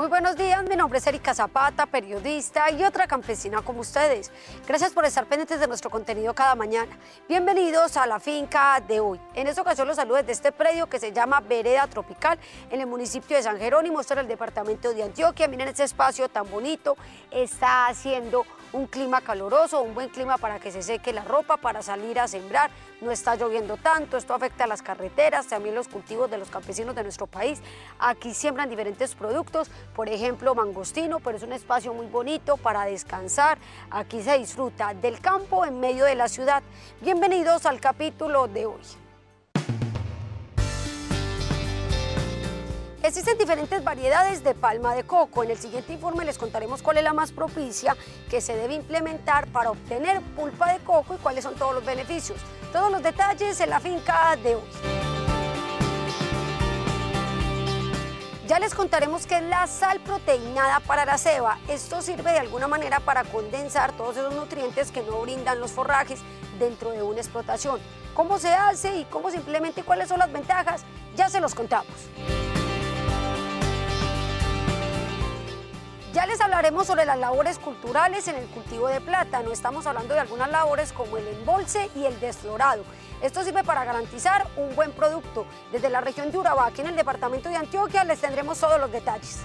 Muy buenos días, mi nombre es Erika Zapata, periodista y otra campesina como ustedes. Gracias por estar pendientes de nuestro contenido cada mañana. Bienvenidos a la finca de hoy. En esta ocasión los saludos de este predio que se llama Vereda Tropical en el municipio de San Jerónimo, en el departamento de Antioquia. Miren este espacio tan bonito, está haciendo un clima caluroso, un buen clima para que se seque la ropa, para salir a sembrar, no está lloviendo tanto, esto afecta a las carreteras, también los cultivos de los campesinos de nuestro país. Aquí siembran diferentes productos, por ejemplo mangostino, pero es un espacio muy bonito para descansar, aquí se disfruta del campo en medio de la ciudad. Bienvenidos al capítulo de hoy. Existen diferentes variedades de palma de coco. En el siguiente informe les contaremos cuál es la más propicia que se debe implementar para obtener pulpa de coco y cuáles son todos los beneficios. Todos los detalles en la finca de hoy. Ya les contaremos qué es la sal proteinada para la ceba. Esto sirve de alguna manera para condensar todos esos nutrientes que no brindan los forrajes dentro de una explotación. ¿Cómo se hace y cómo se implementa y cuáles son las ventajas? Ya se los contamos. Ya les hablaremos sobre las labores culturales en el cultivo de plata, no Estamos hablando de algunas labores como el embolse y el desflorado. Esto sirve para garantizar un buen producto. Desde la región de Urabá, aquí en el departamento de Antioquia, les tendremos todos los detalles.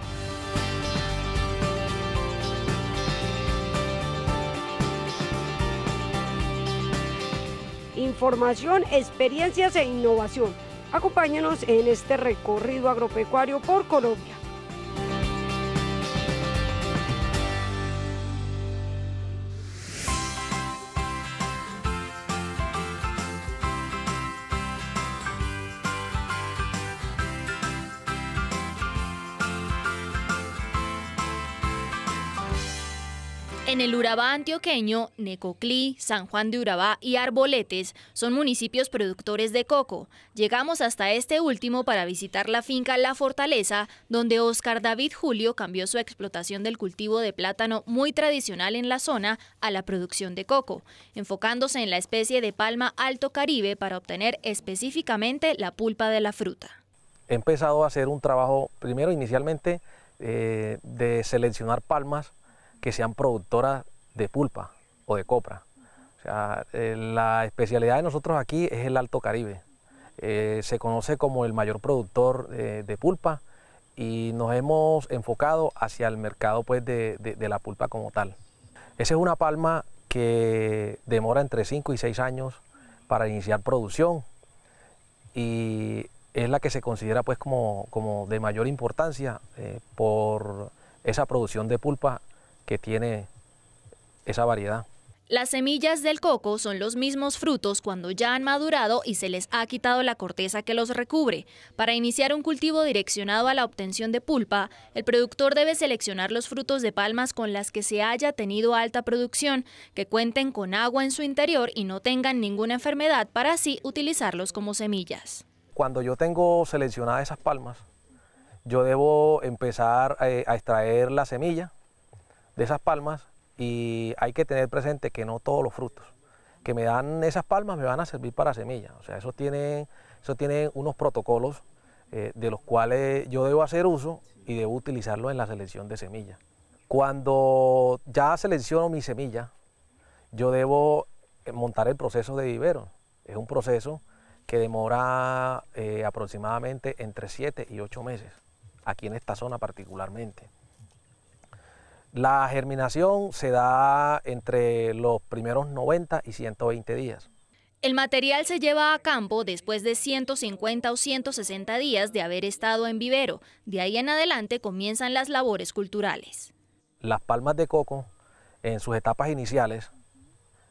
Información, experiencias e innovación. Acompáñenos en este recorrido agropecuario por Colombia. Urabá antioqueño, Necoclí, San Juan de Urabá y Arboletes son municipios productores de coco. Llegamos hasta este último para visitar la finca La Fortaleza, donde Oscar David Julio cambió su explotación del cultivo de plátano muy tradicional en la zona a la producción de coco, enfocándose en la especie de palma alto caribe para obtener específicamente la pulpa de la fruta. He empezado a hacer un trabajo, primero inicialmente, eh, de seleccionar palmas que sean productoras de pulpa o de copra. Eh, la especialidad de nosotros aquí es el Alto Caribe. Eh, se conoce como el mayor productor eh, de pulpa y nos hemos enfocado hacia el mercado pues, de, la pulpa como tal. Esa es una palma que demora entre 5 y 6 años para iniciar producción y es la que se considera pues como, como de mayor importancia por esa producción de pulpa que tiene esa variedad. Las semillas del coco son los mismos frutos cuando ya han madurado y se les ha quitado la corteza que los recubre. Para iniciar un cultivo direccionado a la obtención de pulpa, el productor debe seleccionar los frutos de palmas con las que se haya tenido alta producción, que cuenten con agua en su interior y no tengan ninguna enfermedad para así utilizarlos como semillas. Cuando yo tengo seleccionadas esas palmas, yo debo empezar eh, a extraer la semilla de esas palmas y hay que tener presente que no todos los frutos que me dan esas palmas me van a servir para semillas. O sea, eso tiene, eso unos protocolos eh, de los cuales yo debo hacer uso y debo utilizarlo en la selección de semillas. Cuando ya selecciono mi semilla, yo debo eh, montar el proceso de vivero. Es un proceso que demora eh, aproximadamente entre 7 y 8 meses, aquí en esta zona particularmente. La germinación se da entre los primeros 90 y 120 días. El material se lleva a campo después de 150 o 160 días de haber estado en vivero. De ahí en adelante comienzan las labores culturales. Las palmas de coco, en sus etapas iniciales,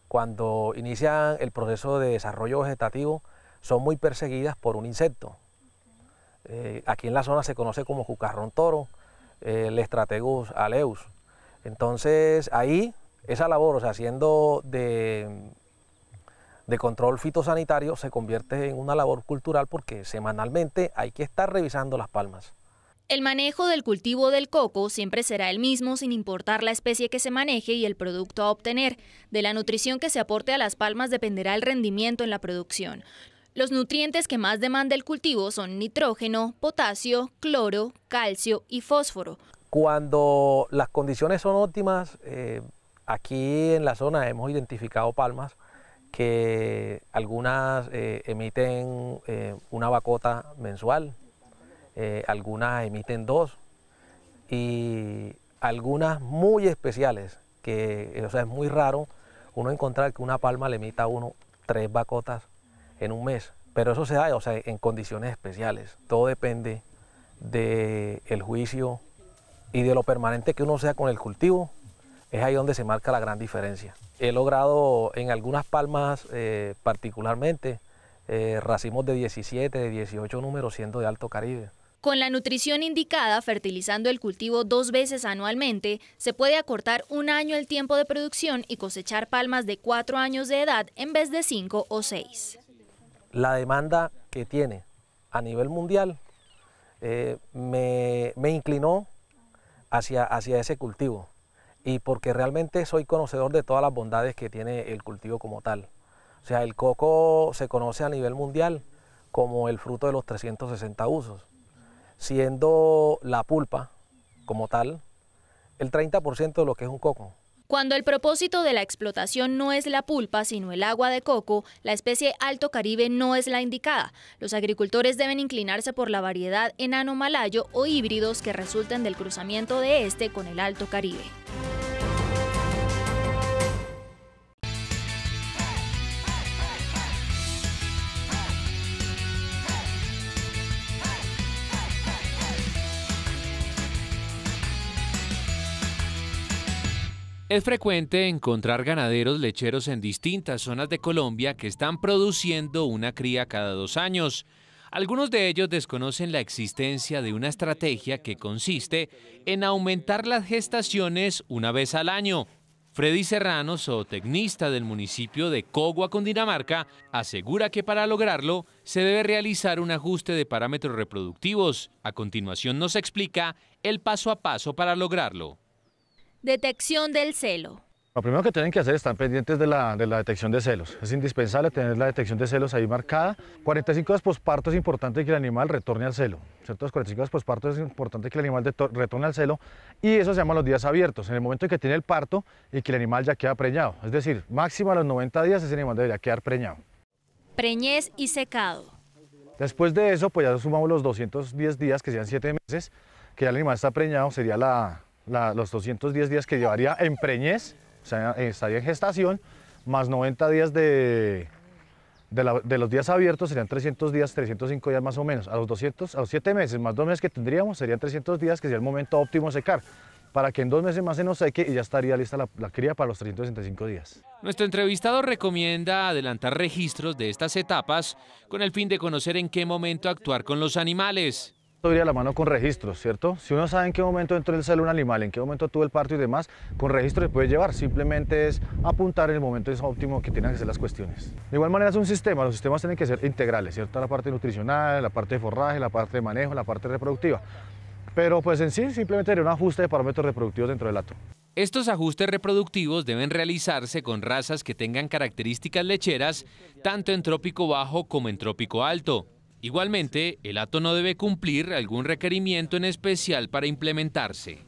cuando inician el proceso de desarrollo vegetativo, son muy perseguidas por un insecto. Eh, aquí en la zona se conoce como cucarrón toro, eh, el estrategus aleus. Entonces ahí esa labor, o sea, haciendo de, de control fitosanitario, se convierte en una labor cultural porque semanalmente hay que estar revisando las palmas. El manejo del cultivo del coco siempre será el mismo sin importar la especie que se maneje y el producto a obtener. De la nutrición que se aporte a las palmas dependerá el rendimiento en la producción. Los nutrientes que más demanda el cultivo son nitrógeno, potasio, cloro, calcio y fósforo. Cuando las condiciones son óptimas, eh, aquí en la zona hemos identificado palmas que algunas eh, emiten eh, una bacota mensual, algunas emiten dos y algunas muy especiales, que es muy raro uno encontrar que una palma le emita a uno tres bacotas en un mes, pero eso se da en condiciones especiales, todo depende del juicio y de lo permanente que uno sea con el cultivo, es ahí donde se marca la gran diferencia. He logrado en algunas palmas eh, particularmente eh, racimos de 17, de 18 números siendo de Alto Caribe. Con la nutrición indicada, fertilizando el cultivo dos veces anualmente, se puede acortar un año el tiempo de producción y cosechar palmas de cuatro años de edad en vez de cinco o seis. La demanda que tiene a nivel mundial eh, me inclinó hacia, ese cultivo y porque realmente soy conocedor de todas las bondades que tiene el cultivo como tal. O sea, el coco se conoce a nivel mundial como el fruto de los 360 usos, siendo la pulpa como tal el 30% de lo que es un coco. Cuando el propósito de la explotación no es la pulpa, sino el agua de coco, la especie Alto Caribe no es la indicada. Los agricultores deben inclinarse por la variedad enano malayo o híbridos que resulten del cruzamiento de este con el Alto Caribe. Es frecuente encontrar ganaderos lecheros en distintas zonas de Colombia que están produciendo una cría cada dos años. Algunos de ellos desconocen la existencia de una estrategia que consiste en aumentar las gestaciones una vez al año. Freddy Serrano, zootecnista del municipio de Cogua, Dinamarca, asegura que para lograrlo se debe realizar un ajuste de parámetros reproductivos. A continuación nos explica el paso a paso para lograrlo Detección del celo. Lo primero que tienen que hacer es estar pendientes de la, detección de celos. Es indispensable tener la detección de celos ahí marcada. 45 días posparto es importante que el animal retorne al celo. ¿cierto? 45 días posparto es importante que el animal retorne al celo y eso se llama los días abiertos, en el momento en que tiene el parto y que el animal ya queda preñado. Es decir, máximo a los 90 días ese animal debería quedar preñado. Preñez y secado. Después de eso, pues ya sumamos los 210 días, que sean 7 meses, que ya el animal está preñado, sería la, los 210 días que llevaría en preñez, o sea, estaría en gestación, más 90 días de, los días abiertos serían 300 días, 305 días más o menos. A los 200, a los 7 meses más 2 meses que tendríamos serían 300 días, que sería el momento óptimo secar para que en dos meses más se nos seque y ya estaría lista la, la, cría para los 365 días. Nuestro entrevistado recomienda adelantar registros de estas etapas con el fin de conocer en qué momento actuar con los animales. Todo iría a la mano con registros, ¿cierto? Si uno sabe en qué momento entró en el un animal, en qué momento tuvo el parto y demás, con registros se puede llevar. Simplemente es apuntar en el momento es óptimo que tienen que ser las cuestiones. De igual manera es un sistema, los sistemas tienen que ser integrales, ¿cierto? La parte nutricional, la parte de forraje, la parte de manejo, la parte reproductiva. Pero pues en sí simplemente era un ajuste de parámetros reproductivos dentro del ato. Estos ajustes reproductivos deben realizarse con razas que tengan características lecheras tanto en trópico bajo como en trópico alto. Igualmente, el ATO no debe cumplir algún requerimiento en especial para implementarse.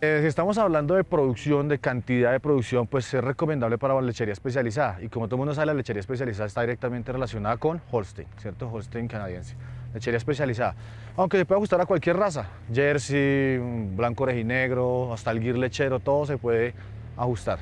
Eh, si estamos hablando de producción, de cantidad de producción, pues es recomendable para lechería especializada. Y como todo el mundo sabe, la lechería especializada está directamente relacionada con Holstein, ¿cierto? Holstein canadiense. Lechería especializada. Aunque se puede ajustar a cualquier raza. Jersey, blanco orejinegro, hasta el guir lechero, todo se puede ajustar.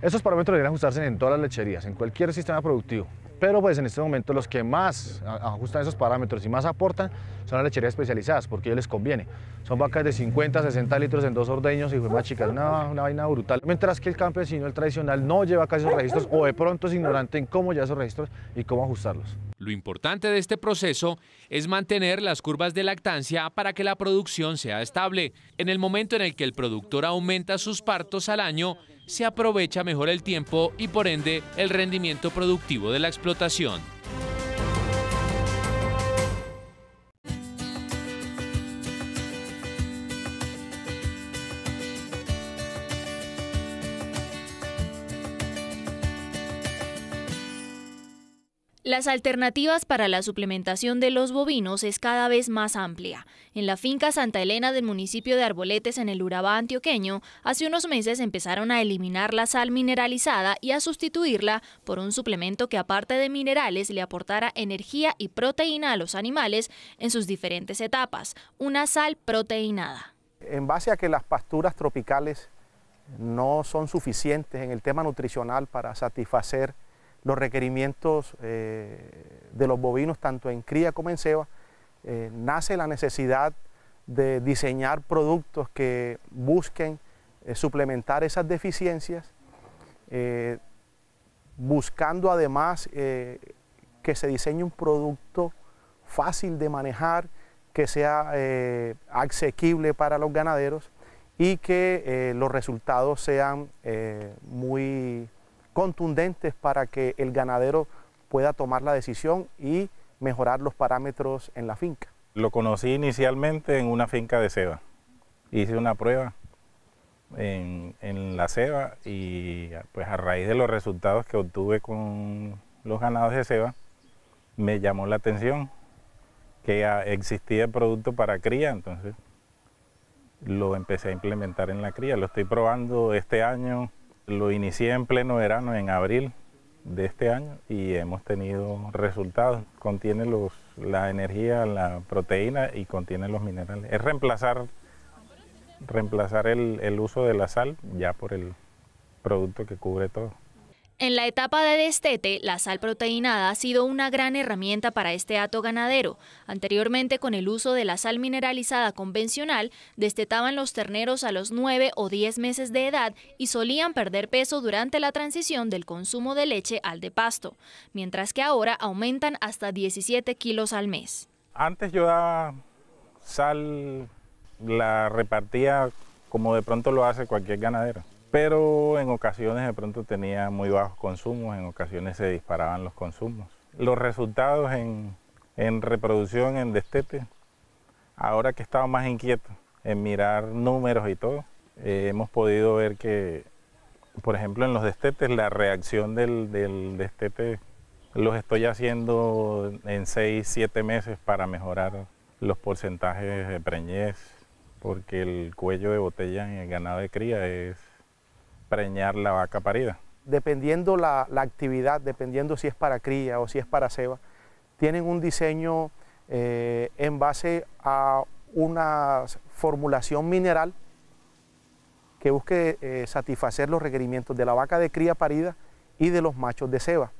Estos parámetros deben ajustarse en todas las lecherías, en cualquier sistema productivo. Pero pues en este momento los que más ajustan esos parámetros y más aportan son las lecherías especializadas, porque ellos les conviene. Son vacas de 50, 60 litros en dos ordeños y más una una, una vaina brutal. Mientras que el campesino, el tradicional, no lleva casi esos registros o de pronto es ignorante en cómo ya esos registros y cómo ajustarlos. Lo importante de este proceso es mantener las curvas de lactancia para que la producción sea estable. En el momento en el que el productor aumenta sus partos al año, se aprovecha mejor el tiempo y por ende el rendimiento productivo de la explotación. Las alternativas para la suplementación de los bovinos es cada vez más amplia. En la finca Santa Elena del municipio de Arboletes, en el Urabá antioqueño, hace unos meses empezaron a eliminar la sal mineralizada y a sustituirla por un suplemento que aparte de minerales le aportara energía y proteína a los animales en sus diferentes etapas, una sal proteinada. En base a que las pasturas tropicales no son suficientes en el tema nutricional para satisfacer los requerimientos eh, de los bovinos, tanto en cría como en ceba, eh, nace la necesidad de diseñar productos que busquen eh, suplementar esas deficiencias, buscando además que se diseñe un producto fácil de manejar, que sea asequible para los ganaderos y que los resultados sean muy contundentes para que el ganadero pueda tomar la decisión y mejorar los parámetros en la finca. Lo conocí inicialmente en una finca de ceba. Hice una prueba en, la ceba y pues a raíz de los resultados que obtuve con los ganados de ceba, me llamó la atención que existía el producto para cría, entonces lo empecé a implementar en la cría. Lo estoy probando este año lo inicié en pleno verano, en abril de este año, y hemos tenido resultados. Contiene los, la energía, la proteína y contiene los minerales. Es reemplazar, reemplazar el, el uso de la sal ya por el producto que cubre todo. En la etapa de destete, la sal proteinada ha sido una gran herramienta para este hato ganadero. Anteriormente, con el uso de la sal mineralizada convencional, destetaban los terneros a los 9 o 10 meses de edad y solían perder peso durante la transición del consumo de leche al de pasto, mientras que ahora aumentan hasta 17 kilos al mes. Antes yo daba sal, la repartía como de pronto lo hace cualquier ganadero pero en ocasiones de pronto tenía muy bajos consumos, en ocasiones se disparaban los consumos. Los resultados en, reproducción, en destete, ahora que estaba más inquieto en mirar números y todo, eh, hemos podido ver que, por ejemplo, en los destetes, la reacción del, del destete los estoy haciendo en 6, 7 meses para mejorar los porcentajes de preñez, porque el cuello de botella en el ganado de cría es preñar la vaca parida. Dependiendo la, la actividad, dependiendo si es para cría o si es para ceba, tienen un diseño eh, en base a una formulación mineral que busque eh, satisfacer los requerimientos de la vaca de cría parida y de los machos de ceba.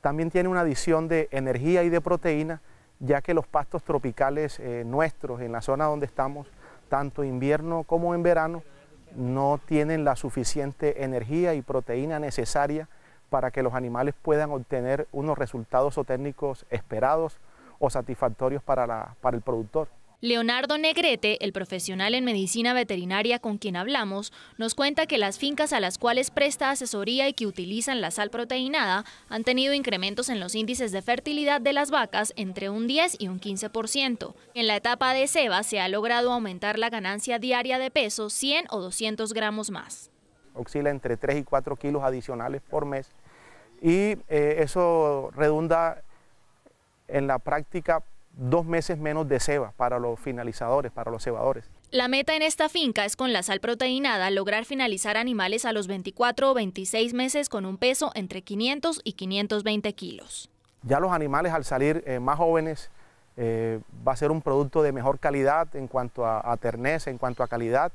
También tiene una adición de energía y de proteína, ya que los pastos tropicales eh, nuestros en la zona donde estamos, tanto invierno como en verano, no tienen la suficiente energía y proteína necesaria para que los animales puedan obtener unos resultados o técnicos esperados o satisfactorios para, para el productor. Leonardo Negrete, el profesional en medicina veterinaria con quien hablamos, nos cuenta que las fincas a las cuales presta asesoría y que utilizan la sal proteinada han tenido incrementos en los índices de fertilidad de las vacas entre un 10 y un 15%. En la etapa de Seba se ha logrado aumentar la ganancia diaria de peso 100 o 200 gramos más. Oscila entre 3 y 4 kilos adicionales por mes y eh, eso redunda en la práctica dos meses menos de ceba para los finalizadores, para los cebadores. La meta en esta finca es con la sal proteinada lograr finalizar animales a los 24 o 26 meses con un peso entre 500 y 520 kilos. Ya los animales al salir eh, más jóvenes eh, va a ser un producto de mejor calidad en cuanto a, a en cuanto a calidad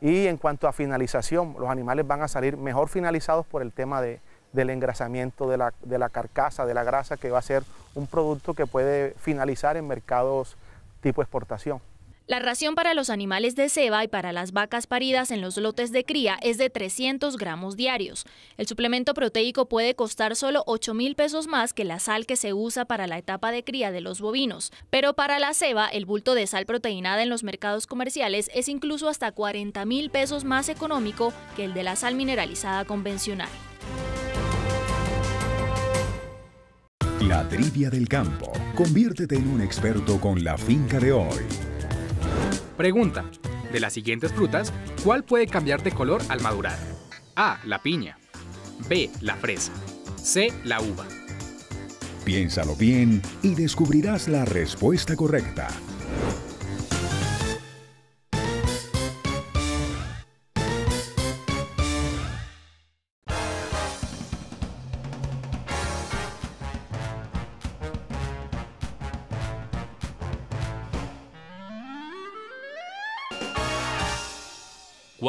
y en cuanto a finalización. Los animales van a salir mejor finalizados por el tema de, del engrasamiento de la, carcasa, de la grasa, que va a ser un producto que puede finalizar en mercados tipo exportación. La ración para los animales de ceba y para las vacas paridas en los lotes de cría es de 300 gramos diarios. El suplemento proteico puede costar solo 8 mil pesos más que la sal que se usa para la etapa de cría de los bovinos. Pero para la ceba, el bulto de sal proteinada en los mercados comerciales es incluso hasta 40 mil pesos más económico que el de la sal mineralizada convencional. La trivia del campo. Conviértete en un experto con la finca de hoy. Pregunta. De las siguientes frutas, ¿cuál puede cambiar de color al madurar? A. La piña. B. La fresa. C. La uva. Piénsalo bien y descubrirás la respuesta correcta.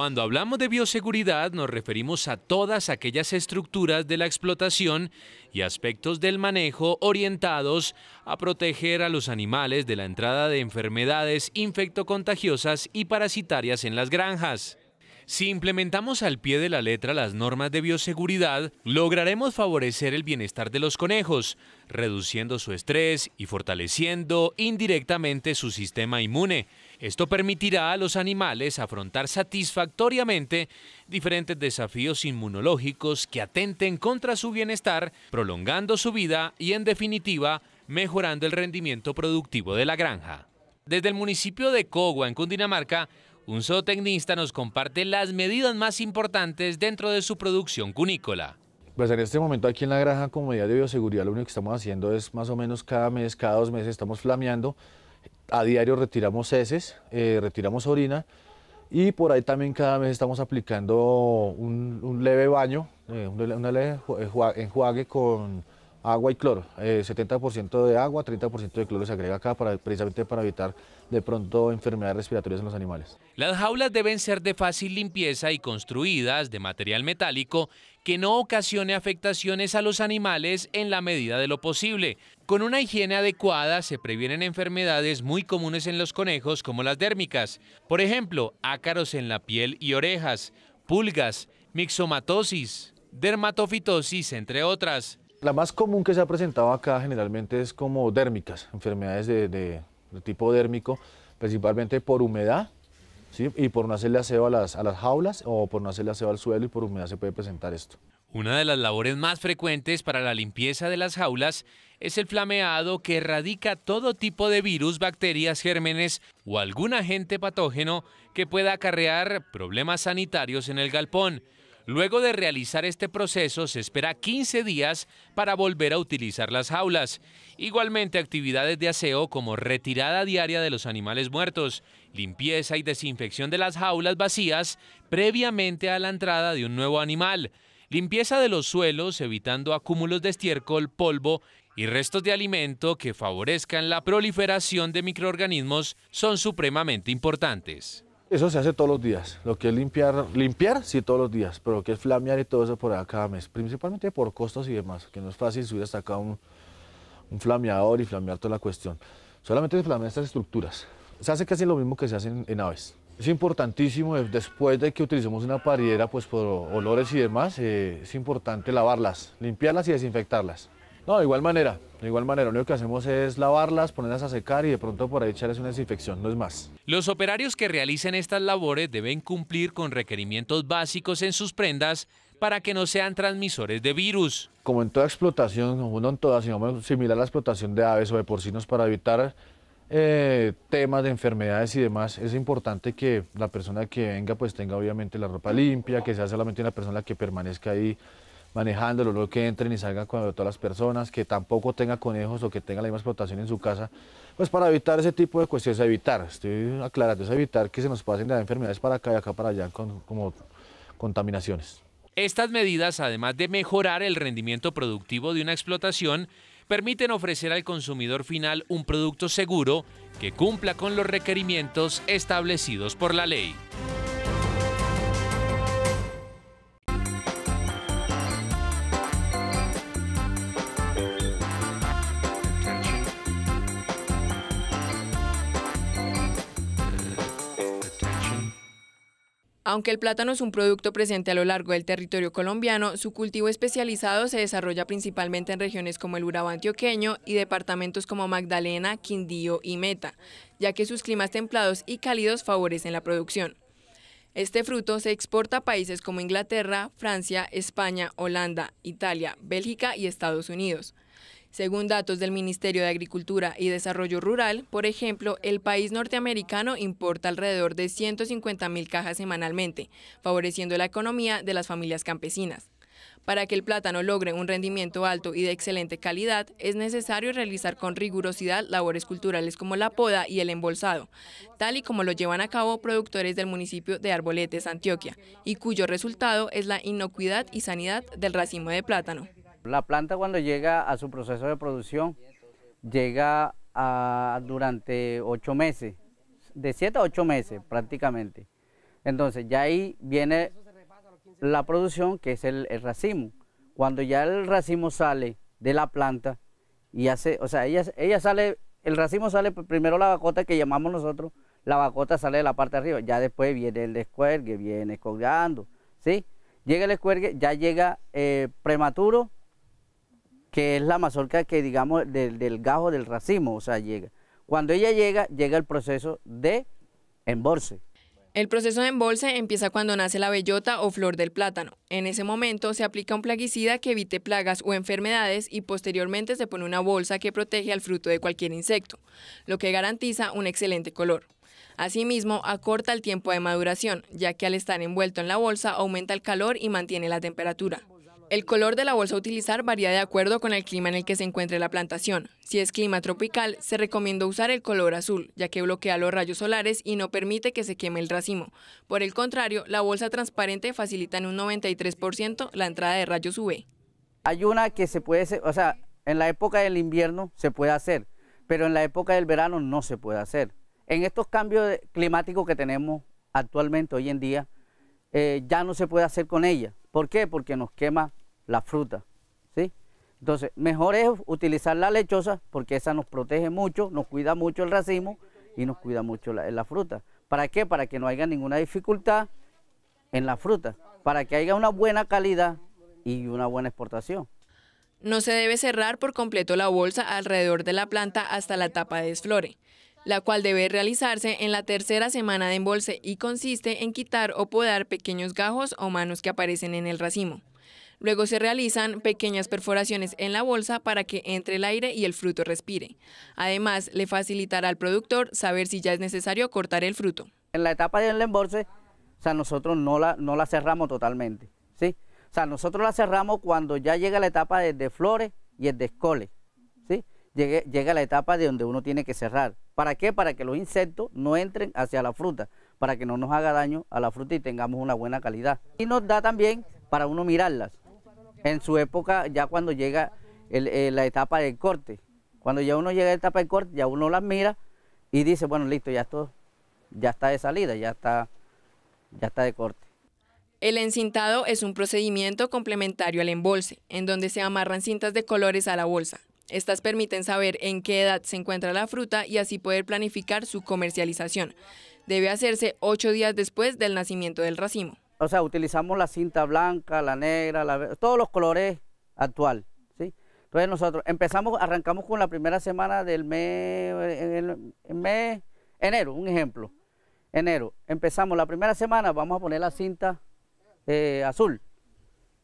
Cuando hablamos de bioseguridad nos referimos a todas aquellas estructuras de la explotación y aspectos del manejo orientados a proteger a los animales de la entrada de enfermedades infectocontagiosas y parasitarias en las granjas. Si implementamos al pie de la letra las normas de bioseguridad, lograremos favorecer el bienestar de los conejos, reduciendo su estrés y fortaleciendo indirectamente su sistema inmune esto permitirá a los animales afrontar satisfactoriamente diferentes desafíos inmunológicos que atenten contra su bienestar, prolongando su vida y, en definitiva, mejorando el rendimiento productivo de la granja. Desde el municipio de Cogua, en Cundinamarca, un zootecnista nos comparte las medidas más importantes dentro de su producción cunícola. Pues en este momento aquí en la granja, como medida de bioseguridad, lo único que estamos haciendo es más o menos cada mes, cada dos meses, estamos flameando a diario retiramos heces, eh, retiramos orina y por ahí también cada mes estamos aplicando un, leve baño, eh, un leve eh, enjuague con agua y cloro, 70% eh, de agua, 30% de cloro se agrega acá para, precisamente para evitar de pronto enfermedades respiratorias en los animales. Las jaulas deben ser de fácil limpieza y construidas de material metálico que no ocasione afectaciones a los animales en la medida de lo posible. Con una higiene adecuada se previenen enfermedades muy comunes en los conejos como las dérmicas, por ejemplo, ácaros en la piel y orejas, pulgas, mixomatosis, dermatofitosis, entre otras. La más común que se ha presentado acá generalmente es como dérmicas, enfermedades de, tipo dérmico, principalmente por humedad y por no hacerle aseo a las, a las jaulas o por no hacerle aseo al suelo y por humedad se puede presentar esto. Una de las labores más frecuentes para la limpieza de las jaulas es el flameado que erradica todo tipo de virus, bacterias, gérmenes o algún agente patógeno que pueda acarrear problemas sanitarios en el galpón. Luego de realizar este proceso se espera 15 días para volver a utilizar las jaulas. Igualmente actividades de aseo como retirada diaria de los animales muertos, limpieza y desinfección de las jaulas vacías previamente a la entrada de un nuevo animal, limpieza de los suelos evitando acúmulos de estiércol, polvo y restos de alimento que favorezcan la proliferación de microorganismos son supremamente importantes. Eso se hace todos los días. Lo que es limpiar, limpiar sí todos los días, pero lo que es flamear y todo eso por acá cada mes, principalmente por costos y demás, que no es fácil subir hasta acá un, flameador y flamear toda la cuestión. Solamente se flamean estas estructuras. Se hace casi lo mismo que se hace en, aves. Es importantísimo, eh, después de que utilicemos una pariera pues por olores y demás, eh, es importante lavarlas, limpiarlas y desinfectarlas. No, de igual manera, de igual manera, lo único que hacemos es lavarlas, ponerlas a secar y de pronto por ahí echarles una desinfección, no es más. Los operarios que realicen estas labores deben cumplir con requerimientos básicos en sus prendas para que no sean transmisores de virus. Como en toda explotación, uno en todas, sino similar a la explotación de aves o de porcinos para evitar eh, temas de enfermedades y demás, es importante que la persona que venga pues tenga obviamente la ropa limpia, que sea solamente una persona que permanezca ahí manejándolo, lo que entren y salgan cuando todas las personas, que tampoco tenga conejos o que tenga la misma explotación en su casa, pues para evitar ese tipo de cuestiones, evitar, estoy aclarando, es evitar que se nos pasen las enfermedades para acá y acá para allá con como contaminaciones. Estas medidas, además de mejorar el rendimiento productivo de una explotación, permiten ofrecer al consumidor final un producto seguro que cumpla con los requerimientos establecidos por la ley. Aunque el plátano es un producto presente a lo largo del territorio colombiano, su cultivo especializado se desarrolla principalmente en regiones como el Urabá antioqueño y departamentos como Magdalena, Quindío y Meta, ya que sus climas templados y cálidos favorecen la producción. Este fruto se exporta a países como Inglaterra, Francia, España, Holanda, Italia, Bélgica y Estados Unidos. Según datos del Ministerio de Agricultura y Desarrollo Rural, por ejemplo, el país norteamericano importa alrededor de 150 mil cajas semanalmente, favoreciendo la economía de las familias campesinas. Para que el plátano logre un rendimiento alto y de excelente calidad, es necesario realizar con rigurosidad labores culturales como la poda y el embolsado, tal y como lo llevan a cabo productores del municipio de Arboletes, Antioquia, y cuyo resultado es la inocuidad y sanidad del racimo de plátano. La planta cuando llega a su proceso de producción llega a, durante ocho meses, de siete a ocho meses prácticamente. Entonces ya ahí viene la producción que es el, racimo. Cuando ya el racimo sale de la planta y hace, o sea, ella, ella sale, el racimo sale primero la bacota que llamamos nosotros, la bacota sale de la parte de arriba, ya después viene el descuergue, viene colgando, ¿sí? Llega el descuergue, ya llega eh, prematuro que es la mazorca que digamos del, gajo del racimo, o sea, llega. Cuando ella llega, llega el proceso de embolse. El proceso de embolse empieza cuando nace la bellota o flor del plátano. En ese momento se aplica un plaguicida que evite plagas o enfermedades y posteriormente se pone una bolsa que protege al fruto de cualquier insecto, lo que garantiza un excelente color. Asimismo, acorta el tiempo de maduración, ya que al estar envuelto en la bolsa aumenta el calor y mantiene la temperatura. El color de la bolsa a utilizar varía de acuerdo con el clima en el que se encuentre la plantación. Si es clima tropical, se recomienda usar el color azul, ya que bloquea los rayos solares y no permite que se queme el racimo. Por el contrario, la bolsa transparente facilita en un 93% la entrada de rayos UV. Hay una que se puede hacer, o sea, en la época del invierno se puede hacer, pero en la época del verano no se puede hacer. En estos cambios climáticos que tenemos actualmente, hoy en día, eh, ya no se puede hacer con ella. ¿Por qué? Porque nos quema la fruta, ¿sí? Entonces, mejor es utilizar la lechosa porque esa nos protege mucho, nos cuida mucho el racimo y nos cuida mucho la, la fruta. ¿Para qué? Para que no haya ninguna dificultad en la fruta, para que haya una buena calidad y una buena exportación. No se debe cerrar por completo la bolsa alrededor de la planta hasta la etapa de desflore, la cual debe realizarse en la tercera semana de embolse y consiste en quitar o podar pequeños gajos o manos que aparecen en el racimo. Luego se realizan pequeñas perforaciones en la bolsa para que entre el aire y el fruto respire. Además, le facilitará al productor saber si ya es necesario cortar el fruto. En la etapa del embolse, o sea, nosotros no la, no la cerramos totalmente, ¿sí? O sea, nosotros la cerramos cuando ya llega la etapa de, flores y el escole, ¿sí? Llega, llega la etapa de donde uno tiene que cerrar. ¿Para qué? Para que los insectos no entren hacia la fruta, para que no nos haga daño a la fruta y tengamos una buena calidad. Y nos da también para uno mirarlas. En su época, ya cuando llega eh, la etapa del corte, cuando ya uno llega a la etapa del corte, ya uno las mira y dice, bueno, listo, ya ya está de salida, ya está, ya está de corte. El encintado es un procedimiento complementario al embolse, en donde se amarran cintas de colores a la bolsa. Estas permiten saber en qué edad se encuentra la fruta y así poder planificar su comercialización. Debe hacerse ocho días después del nacimiento del racimo o sea, utilizamos la cinta blanca, la negra, todos los colores actual, ¿sí? Entonces nosotros empezamos, arrancamos con la primera semana del mes, enero, un ejemplo, enero. Empezamos la primera semana, vamos a poner la cinta eh, azul.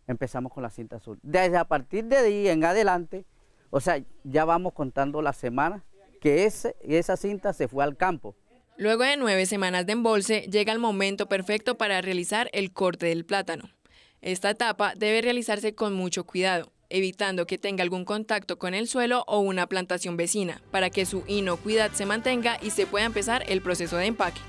Empezamos con la cinta azul. Desde a partir de ahí en adelante, o sea, ya vamos contando la semana que esa cinta se fue al campo. Luego de nueve semanas de embolse, llega el momento perfecto para realizar el corte del plátano. Esta etapa debe realizarse con mucho cuidado, evitando que tenga algún contacto con el suelo o una plantación vecina, para que su inocuidad se mantenga y se pueda empezar el proceso de empaque.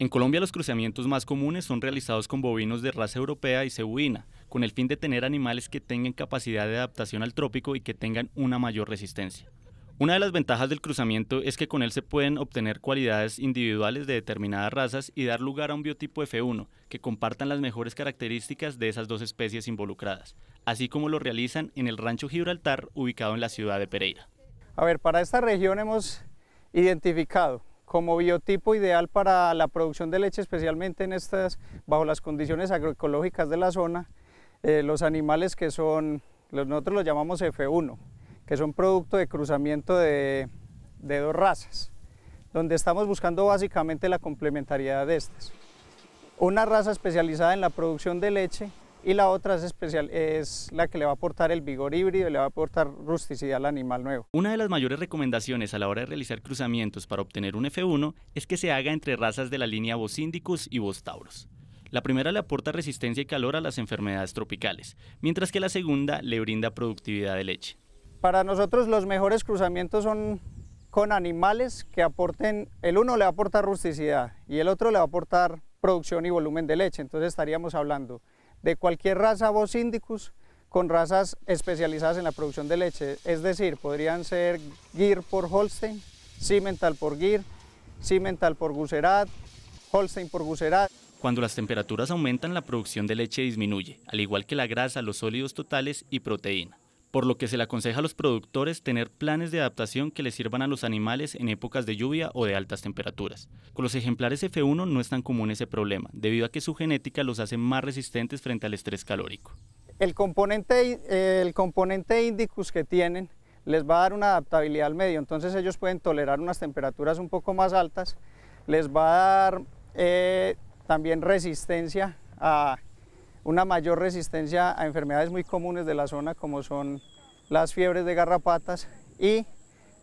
En Colombia los cruzamientos más comunes son realizados con bovinos de raza europea y cebuina, con el fin de tener animales que tengan capacidad de adaptación al trópico y que tengan una mayor resistencia. Una de las ventajas del cruzamiento es que con él se pueden obtener cualidades individuales de determinadas razas y dar lugar a un biotipo F1 que compartan las mejores características de esas dos especies involucradas, así como lo realizan en el rancho Gibraltar ubicado en la ciudad de Pereira. A ver, para esta región hemos identificado como biotipo ideal para la producción de leche, especialmente en estas, bajo las condiciones agroecológicas de la zona, eh, los animales que son, nosotros los llamamos F1, que son producto de cruzamiento de, de dos razas, donde estamos buscando básicamente la complementariedad de estas. Una raza especializada en la producción de leche y la otra es especial, es la que le va a aportar el vigor híbrido, le va a aportar rusticidad al animal nuevo. Una de las mayores recomendaciones a la hora de realizar cruzamientos para obtener un F1 es que se haga entre razas de la línea Bos y Bos La primera le aporta resistencia y calor a las enfermedades tropicales, mientras que la segunda le brinda productividad de leche. Para nosotros los mejores cruzamientos son con animales que aporten, el uno le aporta rusticidad y el otro le va a aportar producción y volumen de leche, entonces estaríamos hablando de cualquier raza vos indicus con razas especializadas en la producción de leche. Es decir, podrían ser Gir por Holstein, Cimental por Gir, Cimental por Guzerat, Holstein por gusserat. Cuando las temperaturas aumentan, la producción de leche disminuye, al igual que la grasa, los sólidos totales y proteína por lo que se le aconseja a los productores tener planes de adaptación que les sirvan a los animales en épocas de lluvia o de altas temperaturas. Con los ejemplares F1 no es tan común ese problema, debido a que su genética los hace más resistentes frente al estrés calórico. El componente, el componente Indicus que tienen les va a dar una adaptabilidad al medio, entonces ellos pueden tolerar unas temperaturas un poco más altas, les va a dar eh, también resistencia a una mayor resistencia a enfermedades muy comunes de la zona como son las fiebres de garrapatas y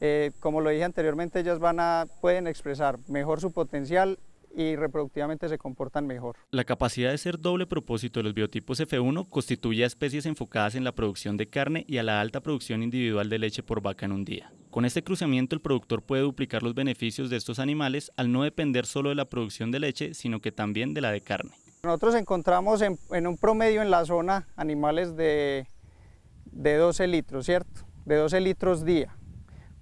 eh, como lo dije anteriormente ellas van a, pueden expresar mejor su potencial y reproductivamente se comportan mejor. La capacidad de ser doble propósito de los biotipos F1 constituye a especies enfocadas en la producción de carne y a la alta producción individual de leche por vaca en un día. Con este cruzamiento el productor puede duplicar los beneficios de estos animales al no depender solo de la producción de leche, sino que también de la de carne. Nosotros encontramos en, un promedio en la zona animales de, 12 litros, ¿cierto? De 12 litros día,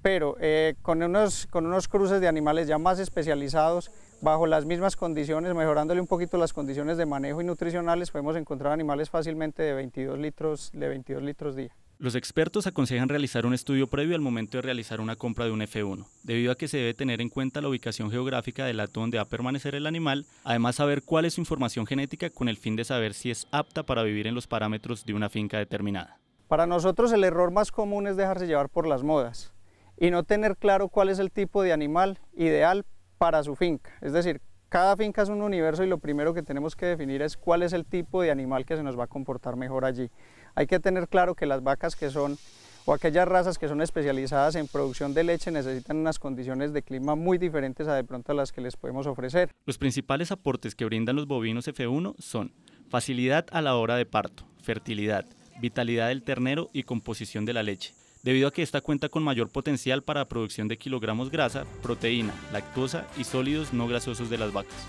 pero eh, con unos cruces de animales ya más especializados bajo las mismas condiciones, mejorándole un poquito las condiciones de manejo y nutricionales, podemos encontrar animales fácilmente de 22 litros, de 22 litros día. Los expertos aconsejan realizar un estudio previo al momento de realizar una compra de un F1, debido a que se debe tener en cuenta la ubicación geográfica del atún donde va a permanecer el animal, además saber cuál es su información genética con el fin de saber si es apta para vivir en los parámetros de una finca determinada. Para nosotros el error más común es dejarse llevar por las modas y no tener claro cuál es el tipo de animal ideal para su finca. Es decir, cada finca es un universo y lo primero que tenemos que definir es cuál es el tipo de animal que se nos va a comportar mejor allí. Hay que tener claro que las vacas que son o aquellas razas que son especializadas en producción de leche necesitan unas condiciones de clima muy diferentes a de pronto las que les podemos ofrecer. Los principales aportes que brindan los bovinos F1 son facilidad a la hora de parto, fertilidad, vitalidad del ternero y composición de la leche, debido a que esta cuenta con mayor potencial para producción de kilogramos grasa, proteína, lactosa y sólidos no grasosos de las vacas.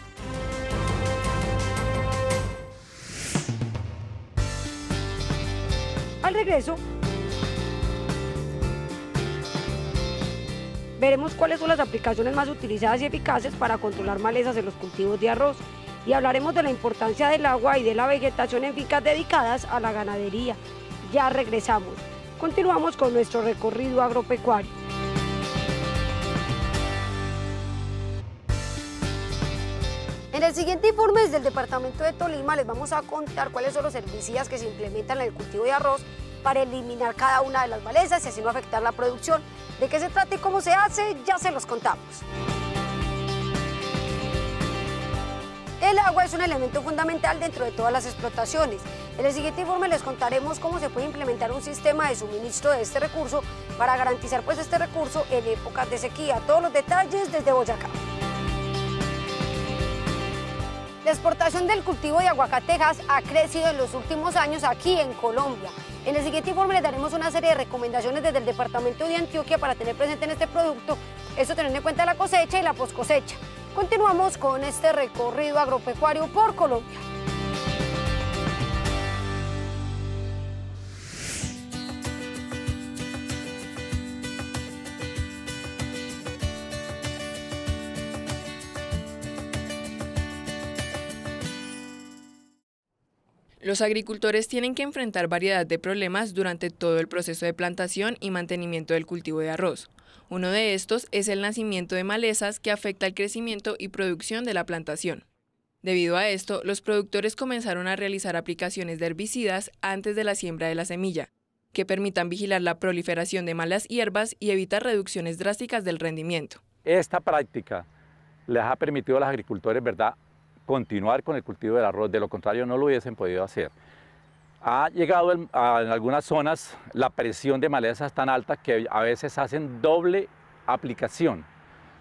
Al regreso, veremos cuáles son las aplicaciones más utilizadas y eficaces para controlar malezas en los cultivos de arroz y hablaremos de la importancia del agua y de la vegetación en fincas dedicadas a la ganadería. Ya regresamos. Continuamos con nuestro recorrido agropecuario. En el siguiente informe desde el departamento de Tolima les vamos a contar cuáles son los servicios que se implementan en el cultivo de arroz para eliminar cada una de las malezas y así no afectar la producción. De qué se trata y cómo se hace, ya se los contamos. El agua es un elemento fundamental dentro de todas las explotaciones. En el siguiente informe les contaremos cómo se puede implementar un sistema de suministro de este recurso para garantizar pues este recurso en épocas de sequía. Todos los detalles desde Boyacá. La exportación del cultivo de aguacatejas ha crecido en los últimos años aquí en Colombia. En el siguiente informe les daremos una serie de recomendaciones desde el departamento de Antioquia para tener presente en este producto, esto teniendo en cuenta la cosecha y la poscosecha. Continuamos con este recorrido agropecuario por Colombia. Los agricultores tienen que enfrentar variedad de problemas durante todo el proceso de plantación y mantenimiento del cultivo de arroz. Uno de estos es el nacimiento de malezas que afecta el crecimiento y producción de la plantación. Debido a esto, los productores comenzaron a realizar aplicaciones de herbicidas antes de la siembra de la semilla, que permitan vigilar la proliferación de malas hierbas y evitar reducciones drásticas del rendimiento. Esta práctica les ha permitido a los agricultores ¿verdad? continuar con el cultivo del arroz, de lo contrario no lo hubiesen podido hacer ha llegado en, algunas zonas la presión de malezas tan alta que a veces hacen doble aplicación.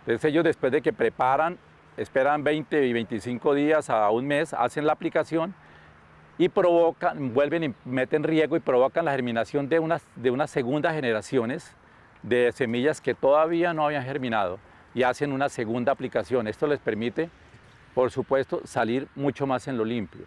Entonces ellos después de que preparan, esperan 20 y 25 días a un mes, hacen la aplicación y provocan, vuelven y meten riego y provocan la germinación de unas, de unas segundas generaciones de semillas que todavía no habían germinado y hacen una segunda aplicación. Esto les permite, por supuesto, salir mucho más en lo limpio.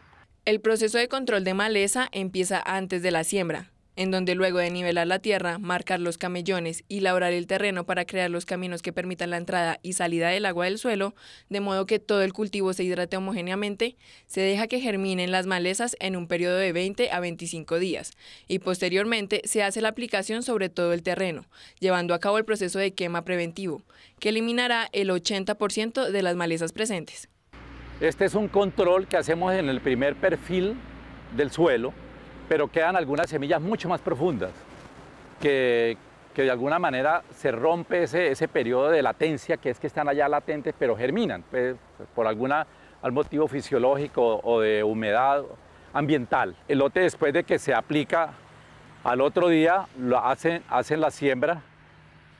El proceso de control de maleza empieza antes de la siembra, en donde luego de nivelar la tierra, marcar los camellones y labrar el terreno para crear los caminos que permitan la entrada y salida del agua del suelo, de modo que todo el cultivo se hidrate homogéneamente, se deja que germinen las malezas en un periodo de 20 a 25 días y posteriormente se hace la aplicación sobre todo el terreno, llevando a cabo el proceso de quema preventivo, que eliminará el 80% de las malezas presentes. Este es un control que hacemos en el primer perfil del suelo, pero quedan algunas semillas mucho más profundas, que, de alguna manera se rompe ese, periodo de latencia, que es que están allá latentes, pero germinan, pues, por alguna, al motivo fisiológico o de humedad ambiental. El lote después de que se aplica al otro día, lo hacen, hacen la siembra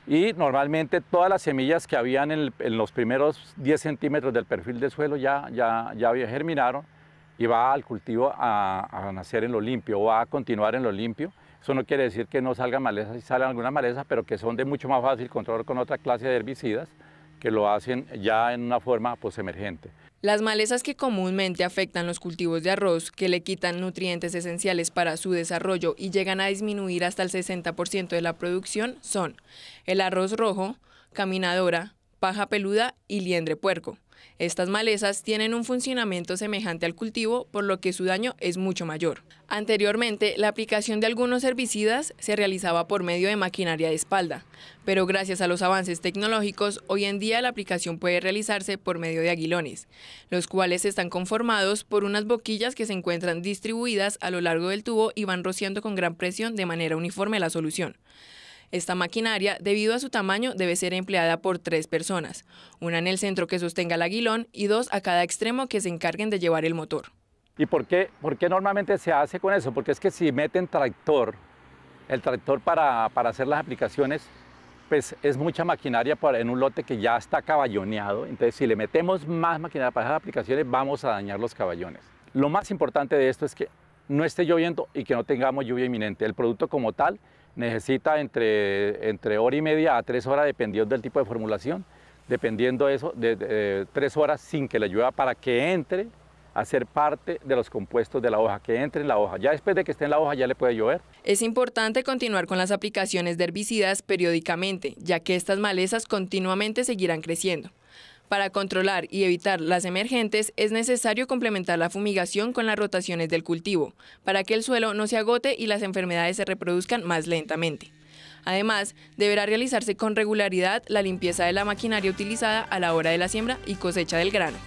y normalmente todas las semillas que habían en, los primeros 10 centímetros del perfil del suelo ya, ya, ya germinaron y va al cultivo a, nacer en lo limpio, va a continuar en lo limpio. Eso no quiere decir que no salgan malezas, si salen alguna maleza, pero que son de mucho más fácil control con otra clase de herbicidas que lo hacen ya en una forma pues, emergente. Las malezas que comúnmente afectan los cultivos de arroz, que le quitan nutrientes esenciales para su desarrollo y llegan a disminuir hasta el 60% de la producción, son el arroz rojo, caminadora, paja peluda y liendre puerco. Estas malezas tienen un funcionamiento semejante al cultivo, por lo que su daño es mucho mayor. Anteriormente, la aplicación de algunos herbicidas se realizaba por medio de maquinaria de espalda, pero gracias a los avances tecnológicos, hoy en día la aplicación puede realizarse por medio de aguilones, los cuales están conformados por unas boquillas que se encuentran distribuidas a lo largo del tubo y van rociando con gran presión de manera uniforme la solución. Esta maquinaria, debido a su tamaño, debe ser empleada por tres personas, una en el centro que sostenga el aguilón y dos a cada extremo que se encarguen de llevar el motor. ¿Y por qué, por qué normalmente se hace con eso? Porque es que si meten tractor, el tractor para, hacer las aplicaciones, pues es mucha maquinaria para, en un lote que ya está caballoneado. Entonces, si le metemos más maquinaria para esas aplicaciones, vamos a dañar los caballones. Lo más importante de esto es que no esté lloviendo y que no tengamos lluvia inminente. El producto como tal necesita entre, entre hora y media a tres horas, dependiendo del tipo de formulación, dependiendo de eso, de, tres horas sin que le llueva para que entre a ser parte de los compuestos de la hoja, que entre en la hoja. Ya después de que esté en la hoja ya le puede llover. Es importante continuar con las aplicaciones de herbicidas periódicamente, ya que estas malezas continuamente seguirán creciendo. Para controlar y evitar las emergentes es necesario complementar la fumigación con las rotaciones del cultivo, para que el suelo no se agote y las enfermedades se reproduzcan más lentamente. Además, deberá realizarse con regularidad la limpieza de la maquinaria utilizada a la hora de la siembra y cosecha del grano.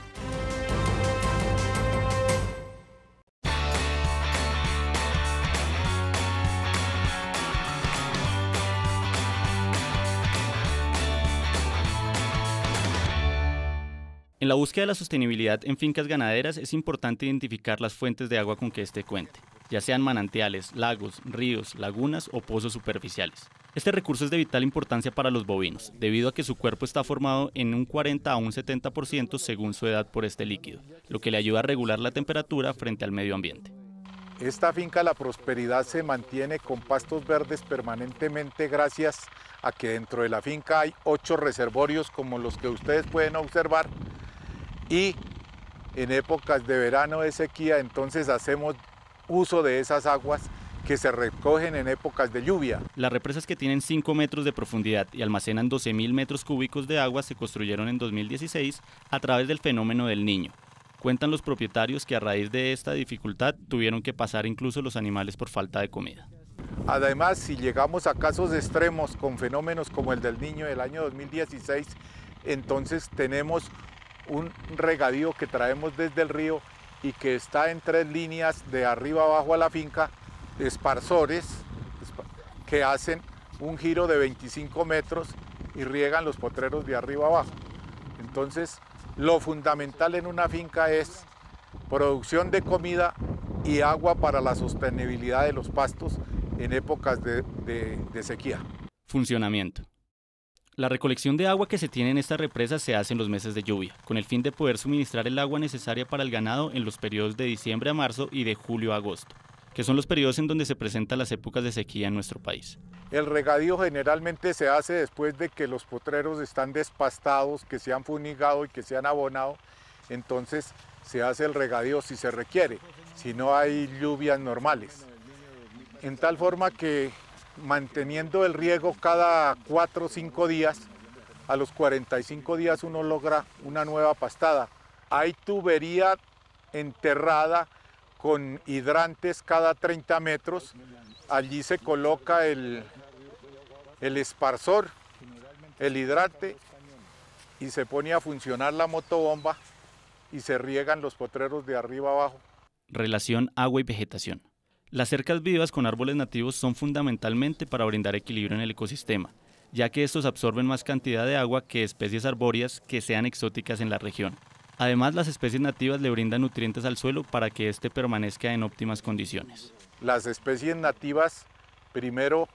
En la búsqueda de la sostenibilidad en fincas ganaderas es importante identificar las fuentes de agua con que éste cuente, ya sean manantiales, lagos, ríos, lagunas o pozos superficiales. Este recurso es de vital importancia para los bovinos, debido a que su cuerpo está formado en un 40 a un 70% según su edad por este líquido, lo que le ayuda a regular la temperatura frente al medio ambiente. Esta finca La Prosperidad se mantiene con pastos verdes permanentemente gracias a que dentro de la finca hay ocho reservorios como los que ustedes pueden observar, y en épocas de verano de sequía entonces hacemos uso de esas aguas que se recogen en épocas de lluvia. Las represas que tienen 5 metros de profundidad y almacenan 12.000 metros cúbicos de agua se construyeron en 2016 a través del fenómeno del niño. Cuentan los propietarios que a raíz de esta dificultad tuvieron que pasar incluso los animales por falta de comida. Además, si llegamos a casos extremos con fenómenos como el del niño del año 2016, entonces tenemos un regadío que traemos desde el río y que está en tres líneas de arriba abajo a la finca, Esparsores que hacen un giro de 25 metros y riegan los potreros de arriba abajo. Entonces, lo fundamental en una finca es producción de comida y agua para la sostenibilidad de los pastos en épocas de, de sequía. Funcionamiento. La recolección de agua que se tiene en esta represa se hace en los meses de lluvia, con el fin de poder suministrar el agua necesaria para el ganado en los periodos de diciembre a marzo y de julio a agosto, que son los periodos en donde se presentan las épocas de sequía en nuestro país. El regadío generalmente se hace después de que los potreros están despastados, que se han funigado y que se han abonado, entonces se hace el regadío si se requiere, si no hay lluvias normales. En tal forma que manteniendo el riego cada cuatro o cinco días, a los 45 días uno logra una nueva pastada. Hay tubería enterrada con hidrantes cada 30 metros. Allí se coloca el, el esparzor, el hidrante, y se pone a funcionar la motobomba y se riegan los potreros de arriba abajo. Relación agua y vegetación. Las cercas vivas con árboles nativos son fundamentalmente para brindar equilibrio en el ecosistema, ya que estos absorben más cantidad de agua que especies arbóreas que sean exóticas en la región. Además, las especies nativas le brindan nutrientes al suelo para que éste permanezca en óptimas condiciones. Las especies nativas, primero,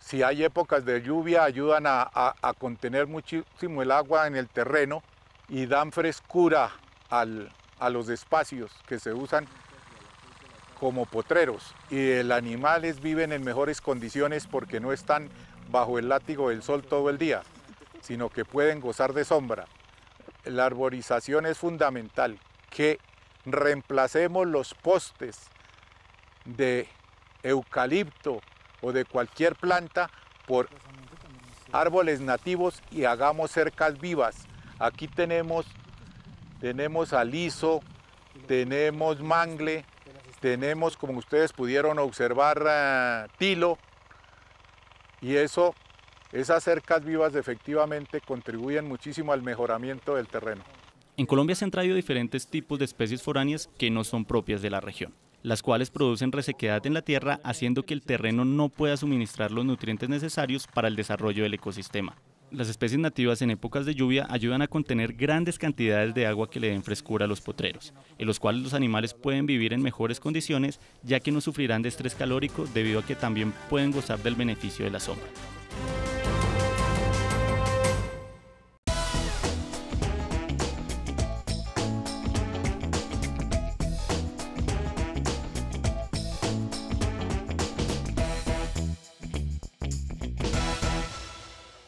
si hay épocas de lluvia, ayudan a, contener muchísimo el agua en el terreno y dan frescura a los espacios que se usan como potreros y los animales viven en mejores condiciones porque no están bajo el látigo del sol todo el día, sino que pueden gozar de sombra. La arborización es fundamental, que reemplacemos los postes de eucalipto o de cualquier planta por árboles nativos y hagamos cercas vivas. Aquí tenemos, tenemos aliso, tenemos mangle, tenemos, como ustedes pudieron observar, tilo y eso, esas cercas vivas efectivamente contribuyen muchísimo al mejoramiento del terreno. En Colombia se han traído diferentes tipos de especies foráneas que no son propias de la región, las cuales producen resequedad en la tierra haciendo que el terreno no pueda suministrar los nutrientes necesarios para el desarrollo del ecosistema las especies nativas en épocas de lluvia ayudan a contener grandes cantidades de agua que le den frescura a los potreros, en los cuales los animales pueden vivir en mejores condiciones ya que no sufrirán de estrés calórico debido a que también pueden gozar del beneficio de la sombra.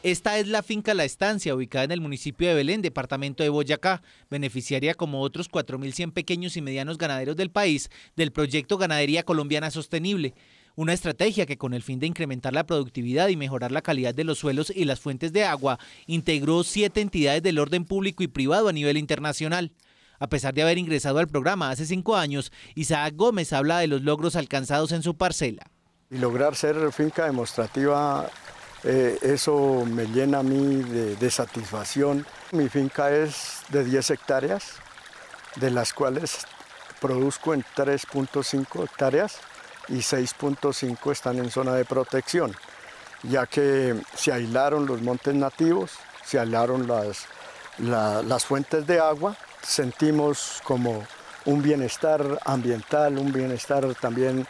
Esta es la finca La Estancia, ubicada en el municipio de Belén, departamento de Boyacá, beneficiaría como otros 4.100 pequeños y medianos ganaderos del país del proyecto Ganadería Colombiana Sostenible una estrategia que con el fin de incrementar la productividad y mejorar la calidad de los suelos y las fuentes de agua, integró siete entidades del orden público y privado a nivel internacional. A pesar de haber ingresado al programa hace cinco años, Isaac Gómez habla de los logros alcanzados en su parcela. Y lograr ser finca demostrativa eh, eso me llena a mí de, satisfacción. Mi finca es de 10 hectáreas, de las cuales produzco en 3.5 hectáreas y 6.5 están en zona de protección, ya que se aislaron los montes nativos, se aislaron las, las fuentes de agua, sentimos como un bienestar ambiental, un bienestar también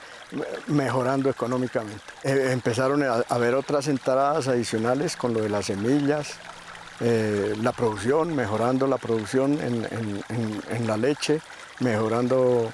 mejorando económicamente. Eh, empezaron a, haber otras entradas adicionales con lo de las semillas, eh, la producción, mejorando la producción en la leche, mejorando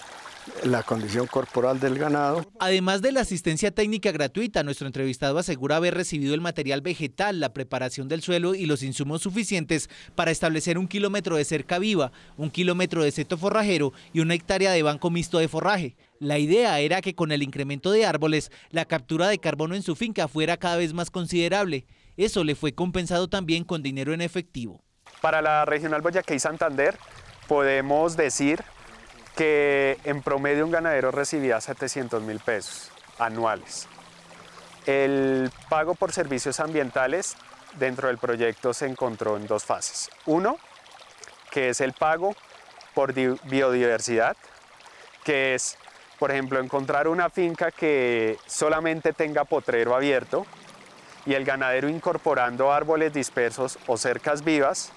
la condición corporal del ganado. Además de la asistencia técnica gratuita, nuestro entrevistado asegura haber recibido el material vegetal, la preparación del suelo y los insumos suficientes para establecer un kilómetro de cerca viva, un kilómetro de seto forrajero y una hectárea de banco mixto de forraje. La idea era que con el incremento de árboles, la captura de carbono en su finca fuera cada vez más considerable. Eso le fue compensado también con dinero en efectivo. Para la Regional Boyacá y Santander podemos decir que en promedio un ganadero recibía 700 mil pesos anuales. El pago por servicios ambientales dentro del proyecto se encontró en dos fases. Uno, que es el pago por biodiversidad, que es, por ejemplo, encontrar una finca que solamente tenga potrero abierto y el ganadero incorporando árboles dispersos o cercas vivas,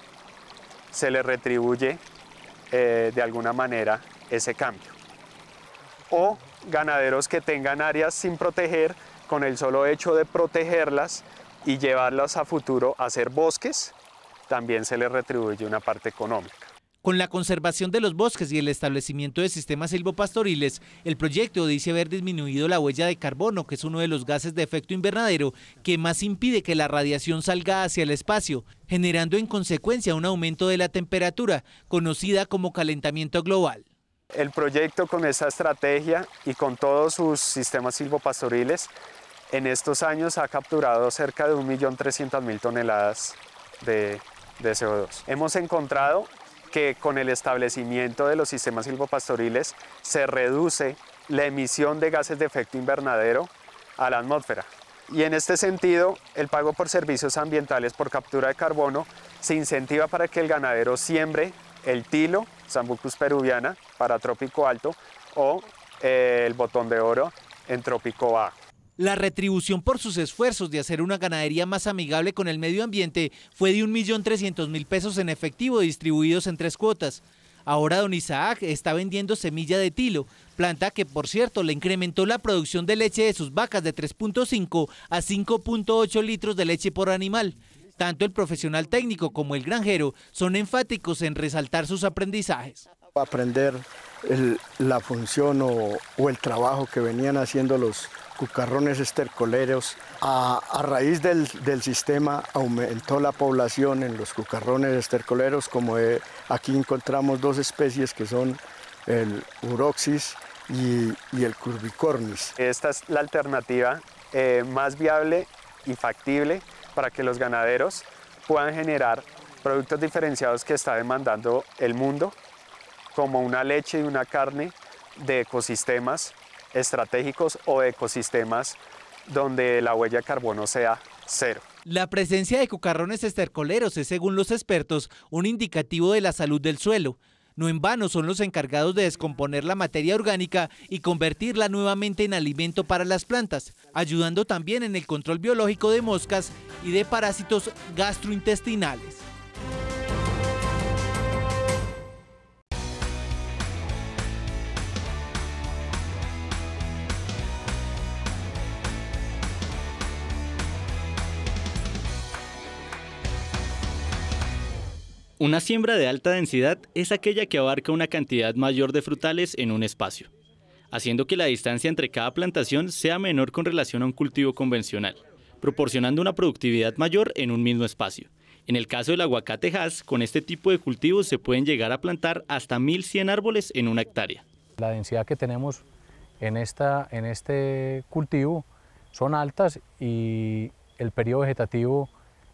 se le retribuye eh, de alguna manera ese cambio. O ganaderos que tengan áreas sin proteger, con el solo hecho de protegerlas y llevarlas a futuro a ser bosques, también se les retribuye una parte económica. Con la conservación de los bosques y el establecimiento de sistemas silvopastoriles, el proyecto dice haber disminuido la huella de carbono, que es uno de los gases de efecto invernadero que más impide que la radiación salga hacia el espacio, generando en consecuencia un aumento de la temperatura, conocida como calentamiento global. El proyecto con esa estrategia y con todos sus sistemas silvopastoriles en estos años ha capturado cerca de 1.300.000 toneladas de, de CO2. Hemos encontrado que con el establecimiento de los sistemas silvopastoriles se reduce la emisión de gases de efecto invernadero a la atmósfera. Y en este sentido, el pago por servicios ambientales por captura de carbono se incentiva para que el ganadero siembre el tilo Sambucus peruviana para trópico alto o eh, el botón de oro en trópico bajo. La retribución por sus esfuerzos de hacer una ganadería más amigable con el medio ambiente fue de 1.300.000 pesos en efectivo distribuidos en tres cuotas. Ahora don Isaac está vendiendo semilla de tilo, planta que por cierto le incrementó la producción de leche de sus vacas de 3.5 a 5.8 litros de leche por animal. Tanto el profesional técnico como el granjero son enfáticos en resaltar sus aprendizajes. Aprender la función o, el trabajo que venían haciendo los cucarrones estercoleros. A, raíz del, sistema aumentó la población en los cucarrones estercoleros, como eh, aquí encontramos dos especies que son el uroxis y, el curvicornis. Esta es la alternativa eh, más viable y factible para que los ganaderos puedan generar productos diferenciados que está demandando el mundo, como una leche y una carne de ecosistemas estratégicos o ecosistemas donde la huella de carbono sea cero. La presencia de cucarrones estercoleros es, según los expertos, un indicativo de la salud del suelo. No en vano son los encargados de descomponer la materia orgánica y convertirla nuevamente en alimento para las plantas, ayudando también en el control biológico de moscas y de parásitos gastrointestinales. Una siembra de alta densidad es aquella que abarca una cantidad mayor de frutales en un espacio, haciendo que la distancia entre cada plantación sea menor con relación a un cultivo convencional, proporcionando una productividad mayor en un mismo espacio. En el caso del aguacate Hass, con este tipo de cultivos se pueden llegar a plantar hasta 1.100 árboles en una hectárea. La densidad que tenemos en, esta, en este cultivo son altas y el periodo vegetativo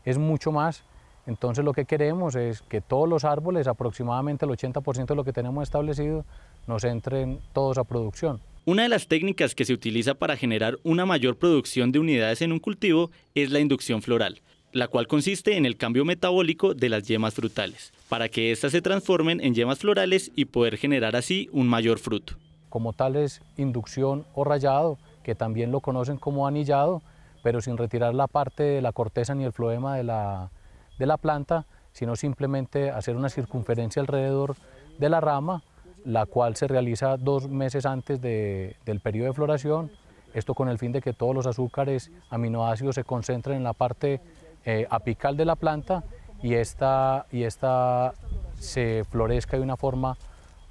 es mucho más entonces lo que queremos es que todos los árboles, aproximadamente el 80% de lo que tenemos establecido, nos entren todos a producción. Una de las técnicas que se utiliza para generar una mayor producción de unidades en un cultivo es la inducción floral, la cual consiste en el cambio metabólico de las yemas frutales, para que éstas se transformen en yemas florales y poder generar así un mayor fruto. Como tal es inducción o rayado, que también lo conocen como anillado, pero sin retirar la parte de la corteza ni el floema de la, de la planta, sino simplemente hacer una circunferencia alrededor de la rama, la cual se realiza dos meses antes del periodo de floración, esto con el fin de que todos los azúcares, aminoácidos se concentren en la parte eh, apical de la planta y esta, y esta se florezca de una forma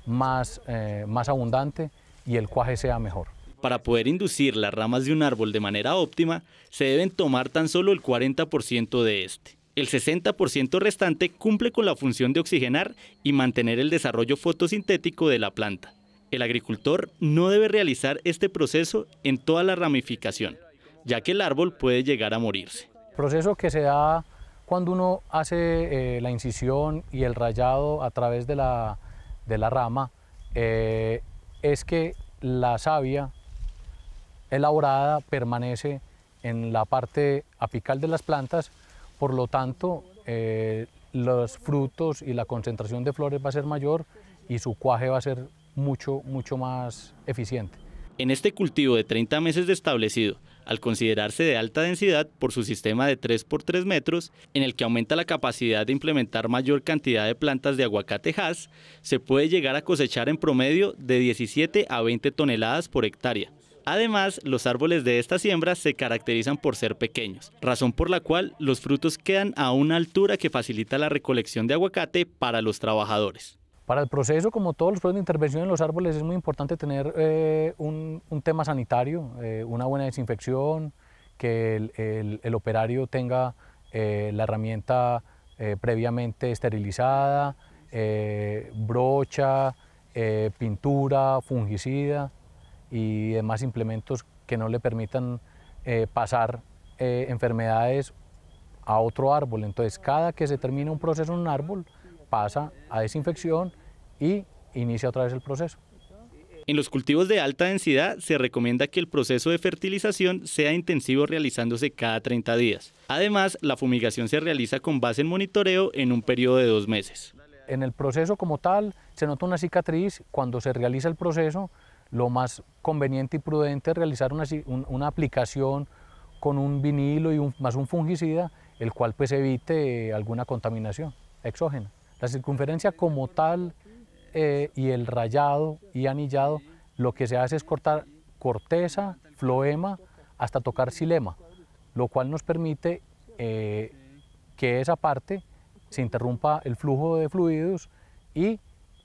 más, eh, más abundante y el cuaje sea mejor. Para poder inducir las ramas de un árbol de manera óptima, se deben tomar tan solo el 40% de este. El 60% restante cumple con la función de oxigenar y mantener el desarrollo fotosintético de la planta. El agricultor no debe realizar este proceso en toda la ramificación, ya que el árbol puede llegar a morirse. Proceso que se da cuando uno hace eh, la incisión y el rayado a través de la, de la rama, eh, es que la savia elaborada permanece en la parte apical de las plantas por lo tanto, eh, los frutos y la concentración de flores va a ser mayor y su cuaje va a ser mucho, mucho más eficiente. En este cultivo de 30 meses de establecido, al considerarse de alta densidad por su sistema de 3 por 3 metros, en el que aumenta la capacidad de implementar mayor cantidad de plantas de aguacate se puede llegar a cosechar en promedio de 17 a 20 toneladas por hectárea, Además, los árboles de esta siembra se caracterizan por ser pequeños, razón por la cual los frutos quedan a una altura que facilita la recolección de aguacate para los trabajadores. Para el proceso, como todos los procesos de intervención en los árboles, es muy importante tener eh, un, tema sanitario, eh, una buena desinfección, que el, operario tenga eh, la herramienta previamente esterilizada, brocha, pintura, fungicida y demás implementos que no le permitan eh, pasar eh, enfermedades a otro árbol. Entonces, cada que se termina un proceso en un árbol, pasa a desinfección y inicia otra vez el proceso. En los cultivos de alta densidad se recomienda que el proceso de fertilización sea intensivo realizándose cada 30 días. Además, la fumigación se realiza con base en monitoreo en un periodo de dos meses. En el proceso como tal se nota una cicatriz cuando se realiza el proceso lo más conveniente y prudente es realizar una, aplicación con un vinilo y más un fungicida, el cual pues evite eh, alguna contaminación exógena. La circunferencia como tal eh, y el rayado y anillado, lo que se hace es cortar corteza, floema, hasta tocar silema, lo cual nos permite eh, que esa parte se interrumpa el flujo de fluidos y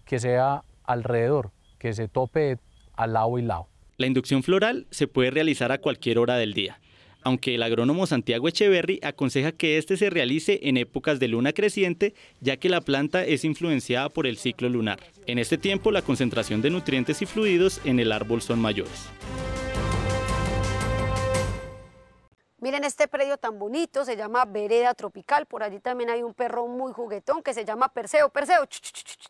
que sea alrededor, que se tope al lado y lado. La inducción floral se puede realizar a cualquier hora del día, aunque el agrónomo Santiago Echeverry aconseja que este se realice en épocas de luna creciente, ya que la planta es influenciada por el ciclo lunar. En este tiempo la concentración de nutrientes y fluidos en el árbol son mayores. Miren este predio tan bonito, se llama Vereda Tropical, por allí también hay un perro muy juguetón que se llama Perseo. Perseo, ¡Ch,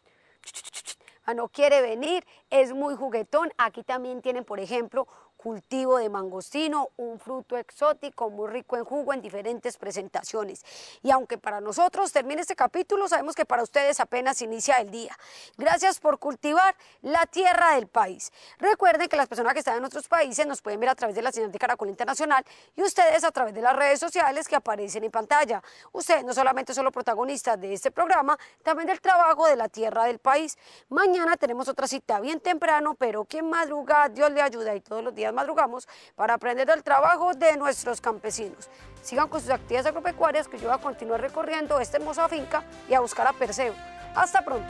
Ah, no quiere venir, es muy juguetón. Aquí también tienen, por ejemplo, cultivo de mangostino, un fruto exótico muy rico en jugo en diferentes presentaciones. Y aunque para nosotros termine este capítulo, sabemos que para ustedes apenas inicia el día. Gracias por cultivar la tierra del país. Recuerden que las personas que están en otros países nos pueden ver a través de la señal de Caracol Internacional y ustedes a través de las redes sociales que aparecen en pantalla. Ustedes no solamente son los protagonistas de este programa, también del trabajo de la tierra del país. Mañana tenemos otra cita bien temprano, pero que madruga Dios le ayuda y todos los días madrugamos para aprender del trabajo de nuestros campesinos. Sigan con sus actividades agropecuarias que yo voy a continuar recorriendo esta hermosa finca y a buscar a Perseo. Hasta pronto.